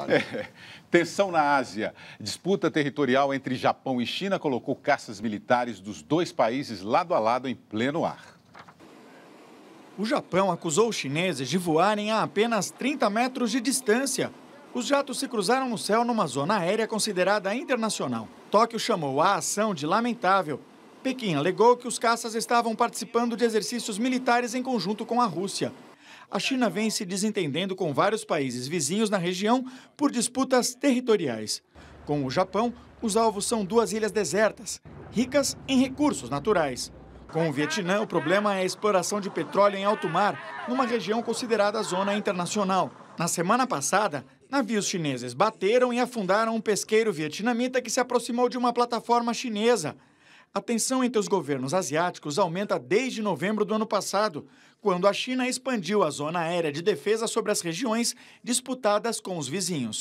Tensão na Ásia. Disputa territorial entre Japão e China colocou caças militares dos dois países lado a lado em pleno ar. O Japão acusou os chineses de voarem a apenas 30 metros de distância. Os jatos se cruzaram no céu numa zona aérea considerada internacional. Tóquio chamou a ação de lamentável. Pequim alegou que os caças estavam participando de exercícios militares em conjunto com a Rússia a China vem se desentendendo com vários países vizinhos na região por disputas territoriais. Com o Japão, os alvos são duas ilhas desertas, ricas em recursos naturais. Com o Vietnã, o problema é a exploração de petróleo em alto mar, numa região considerada zona internacional. Na semana passada, navios chineses bateram e afundaram um pesqueiro vietnamita que se aproximou de uma plataforma chinesa. A tensão entre os governos asiáticos aumenta desde novembro do ano passado, quando a China expandiu a zona aérea de defesa sobre as regiões disputadas com os vizinhos.